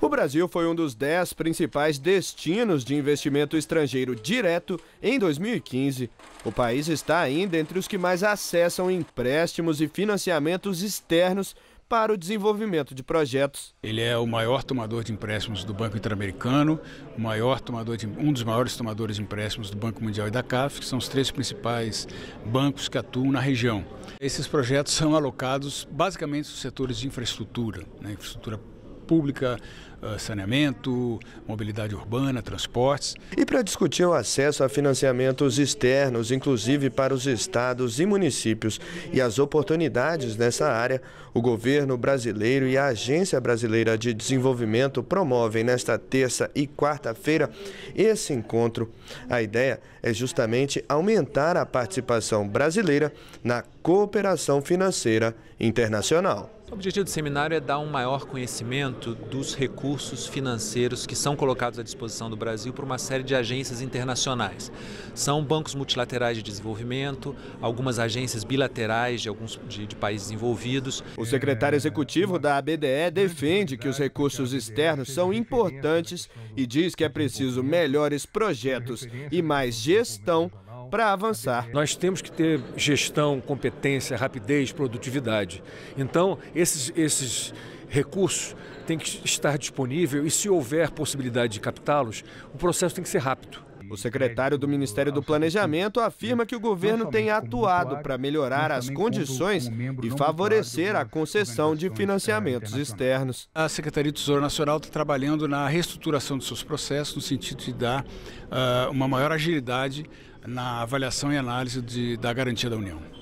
O Brasil foi um dos dez principais destinos de investimento estrangeiro direto em 2015. O país está ainda entre os que mais acessam empréstimos e financiamentos externos para o desenvolvimento de projetos. Ele é o maior tomador de empréstimos do Banco Interamericano, o maior tomador de, um dos maiores tomadores de empréstimos do Banco Mundial e da CAF, que são os três principais bancos que atuam na região. Esses projetos são alocados basicamente nos setores de infraestrutura, né, infraestrutura pública, ah, saneamento, mobilidade urbana, transportes. E para discutir o acesso a financiamentos externos, inclusive para os estados e municípios, e as oportunidades nessa área, o governo brasileiro e a Agência Brasileira de Desenvolvimento promovem nesta terça e quarta-feira esse encontro. A ideia é justamente aumentar a participação brasileira na cooperação financeira internacional objetivo do seminário é dar um maior conhecimento dos recursos financeiros que são colocados à disposição do Brasil por uma série de agências internacionais. São bancos multilaterais de desenvolvimento, algumas agências bilaterais de alguns de, de países envolvidos. O secretário executivo da ABDE defende que os recursos externos são importantes e diz que é preciso melhores projetos e mais gestão para avançar. Nós temos que ter gestão, competência, rapidez, produtividade. Então, esses, esses recursos têm que estar disponíveis e, se houver possibilidade de captá-los, o processo tem que ser rápido. O secretário do Ministério do Planejamento afirma que o governo tem atuado para melhorar as condições e favorecer a concessão de financiamentos externos. A Secretaria do Tesouro Nacional está trabalhando na reestruturação dos seus processos, no sentido de dar uh, uma maior agilidade na avaliação e análise de, da garantia da União.